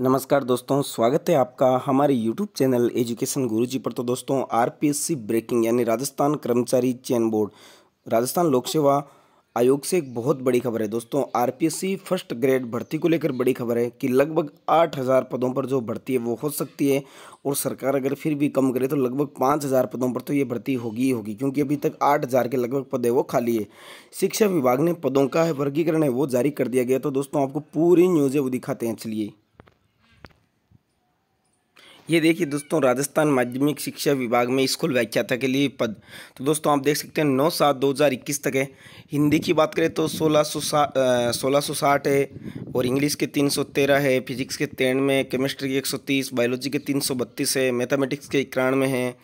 नमस्कार दोस्तों स्वागत है आपका हमारे यूट्यूब चैनल एजुकेशन गुरुजी पर तो दोस्तों आर ब्रेकिंग यानी राजस्थान कर्मचारी चयन बोर्ड राजस्थान लोक सेवा आयोग से एक बहुत बड़ी खबर है दोस्तों आर फर्स्ट ग्रेड भर्ती को लेकर बड़ी खबर है कि लगभग आठ हज़ार पदों पर जो भर्ती है वो हो सकती है और सरकार अगर फिर भी कम करे तो लगभग पाँच हज़ार पदों पर तो ये भर्ती होगी ही होगी क्योंकि अभी तक आठ हज़ार के लगभग पद है वो खाली है शिक्षा विभाग ने पदों का वर्गीकरण है वो जारी कर दिया गया तो दोस्तों आपको पूरी न्यूज़ें वो दिखाते हैं चलिए ये देखिए दोस्तों राजस्थान माध्यमिक शिक्षा विभाग में स्कूल व्याख्याता के लिए पद तो दोस्तों आप देख सकते हैं नौ सात दो हज़ार इक्कीस तक है हिंदी की बात करें तो सोलह सौ सा सोलह सौ साठ है और इंग्लिश के तीन सौ तेरह है फिजिक्स के तिरानवे केमिस्ट्री के एक सौ तीस बायोलॉजी के तीन सौ बत्तीस है मैथमेटिक्स के इक्यानवे हैं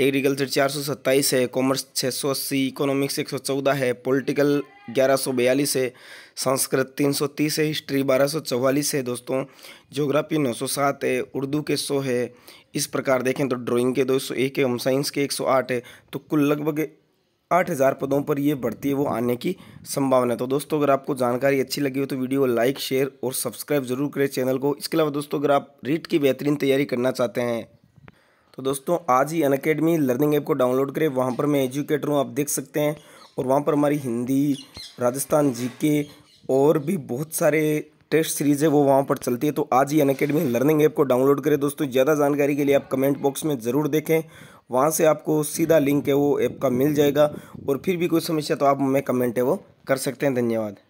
एग्रीकल्चर चार सौ सत्ताईस है कॉमर्स छः सौ अस्सी इकोनॉमिक्स एक सौ चौदह है पॉलिटिकल ग्यारह सौ बयालीस है संस्कृत तीन सौ तीस है हिस्ट्री बारह सौ चौवालीस है दोस्तों ज्योग्राफी नौ सौ सात है उर्दू के सौ है इस प्रकार देखें तो ड्राइंग के दो सौ एक है होम साइंस के एक सौ आठ है तो कुल लगभग आठ हज़ार पदों पर ये बढ़ती है वो आने की संभावना है तो दोस्तों अगर आपको जानकारी अच्छी लगी हो तो वीडियो को लाइक शेयर और सब्सक्राइब जरूर करें चैनल को इसके अलावा दोस्तों अगर आप रीट की बेहतरीन तैयारी करना चाहते हैं तो दोस्तों आज ही अनकेडमी अकेडमी लर्निंग ऐप को डाउनलोड करें वहाँ पर मैं एजुकेटर हूँ आप देख सकते हैं और वहाँ पर हमारी हिंदी राजस्थान जीके और भी बहुत सारे टेस्ट सीरीज़ है वो वहाँ पर चलती है तो आज ही अनकेडमी लर्निंग ऐप को डाउनलोड करें दोस्तों ज़्यादा जानकारी के लिए आप कमेंट बॉक्स में ज़रूर देखें वहाँ से आपको सीधा लिंक है वो ऐप का मिल जाएगा और फिर भी कोई समस्या तो आप हमें कमेंट है वो कर सकते हैं धन्यवाद